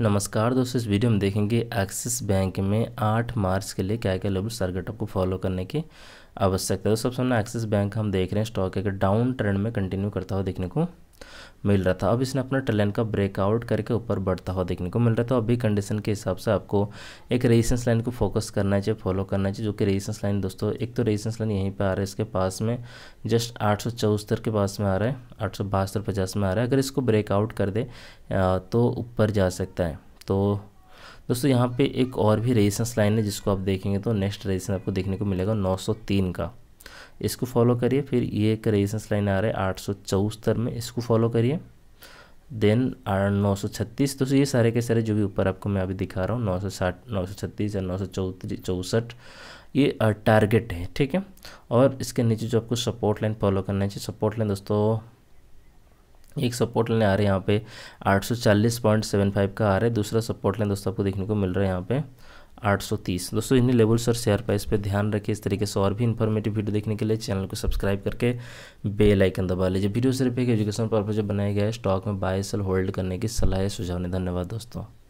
नमस्कार दोस्तों इस वीडियो में देखेंगे एक्सिस बैंक में 8 मार्च के लिए क्या क्या लेवल टारगेट आपको फॉलो करने की आवश्यकता है तो सबसे पहले एक्सिस बैंक हम देख रहे हैं स्टॉक एक डाउन ट्रेंड में कंटिन्यू करता हुआ देखने को मिल रहा था अब इसने अपना ट्रेन का ब्रेकआउट करके ऊपर बढ़ता हुआ देखने को मिल रहा था तो अभी कंडीशन के हिसाब से आपको एक रेजिस्टेंस लाइन को फोकस करना चाहिए फॉलो करना चाहिए जो कि रेजिस्टेंस लाइन दोस्तों एक तो रेजिस्टेंस लाइन यहीं पर आ रहा है इसके पास में जस्ट आठ के पास में आ रहा है आठ सौ में आ रहा है अगर इसको ब्रेकआउट कर दे तो ऊपर जा सकता है तो दोस्तों यहाँ पे एक और भी रेजिस्टेंस लाइन है जिसको आप देखेंगे तो नेक्स्ट रेजिस्टेंस आपको देखने को मिलेगा 903 का इसको फॉलो करिए फिर ये एक रेजिस्टेंस लाइन आ रहा है आठ में इसको फॉलो करिए देन नौ सौ छत्तीस तो ये सारे के सारे जो भी ऊपर आपको मैं अभी दिखा रहा हूँ नौ सौ साठ नौ सौ छत्तीस या नौ सौ चौसठ ये टारगेट है ठीक है और इसके नीचे जो आपको सपोर्ट लाइन फॉलो करना चाहिए सपोर्ट लाइन दोस्तों एक सपोर्ट लाइन आ रहा है यहाँ पे 840.75 का आ रहा है दूसरा सपोर्ट लाइन दोस्तों आपको देखने को मिल रहा है यहाँ पे 830 दोस्तों इन्हीं लेवल सर शेयर प्राइस पे ध्यान रखिए इस तरीके से और भी इन्फॉर्मेटिव वीडियो देखने के लिए चैनल को सब्सक्राइब करके बेल आइकन दबा लीजिए वीडियो सिर्फ एक एजुकेशन पर्पज बनाया गया है स्टॉक में बाय सेल होल्ड करने की सलाह सुझाव ने धन्यवाद दोस्तों